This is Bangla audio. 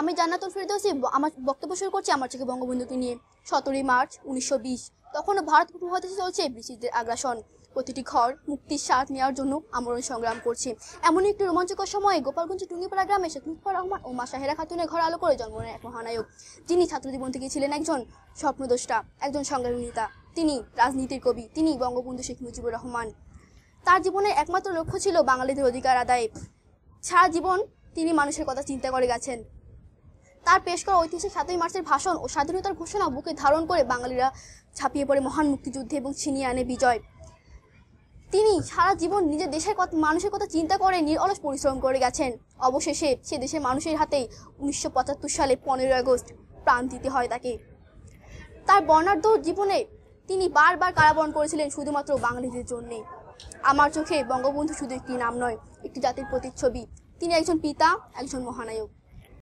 আমি জান্নাতুল ফিরদৌসি আমার বক্তব্য শুরু করছি আমার চোখে বঙ্গবন্ধুকে নিয়ে সতেরোই মার্চ উনিশশো বিশ তখনও ভারত উপমহাদেশে চলছে ব্রিটিশদের আগ্রাসন প্রতিটি ঘর মুক্তির স্বাদ নেওয়ার জন্য আমরণ সংগ্রাম করছে এমনই একটি রোমাঞ্চকর সময়ে গোপালগঞ্জ টুঙ্গিপাড়া গ্রামে শেখ মুজিবুর রহমান ও মা সাহেরা খাতুনের ঘর আলো করে জন্ম এক মহানায়ক যিনি ছাত্র জীবন থেকে ছিলেন একজন স্বপ্নদ্রষ্টা একজন সংগ্রামী নেতা তিনি রাজনীতির কবি তিনি বঙ্গবন্ধু শেখ মুজিবুর রহমান তার জীবনের একমাত্র লক্ষ্য ছিল বাঙালিদের অধিকার আদায় সারা জীবন তিনি মানুষের কথা চিন্তা করে গেছেন তার পেশ করা ঐতিহাসিক সাতই মার্চের ভাষণ ও স্বাধীনতার ঘোষণা বুকে ধারণ করে বাঙালিরা ছাপিয়ে পড়ে মহান মুক্তিযুদ্ধে এবং ছিনিয়ে আনে বিজয় তিনি সারা জীবন নিজের দেশের কথা মানুষের কথা চিন্তা করে নিরলস পরিশ্রম করে গেছেন অবশেষে সে দেশের মানুষের হাতেই উনিশশো সালে পনেরোই আগস্ট প্রাণ দিতে হয় তাকে তার বর্ণাঢ্য জীবনে তিনি বারবার কারাবরণ করেছিলেন শুধুমাত্র বাঙালিদের জন্যে আমার চোখে বঙ্গবন্ধু শুধু একটি নাম নয় একটি জাতির প্রতিচ্ছবি তিনি একজন পিতা একজন মহানায়ক